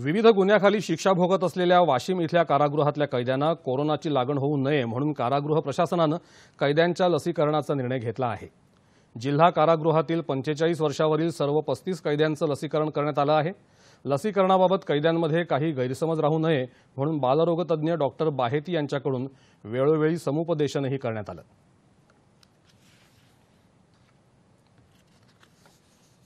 विविध गुन्ह्याखाली शिक्षा भोगत असलेल्या वाशिम इथल्या कारागृहातल्या कैद्यांना कोरोनाची लागण होऊ नये म्हणून कारागृह प्रशासनानं कैद्यांच्या लसीकरणाचा निर्णय घेतला आहे जिल्हा कारागृहातील पंचेचाळीस वर्षावरील सर्व पस्तीस कैद्यांचं लसीकरण करण्यात आलं आहे लसीकरणाबाबत कैद्यांमध्ये काही गैरसमज राहू नये म्हणून बालरोगतज्ञ डॉक्टर बाहेती यांच्याकडून वेळोवेळी समुपदेशनही करण्यात आलं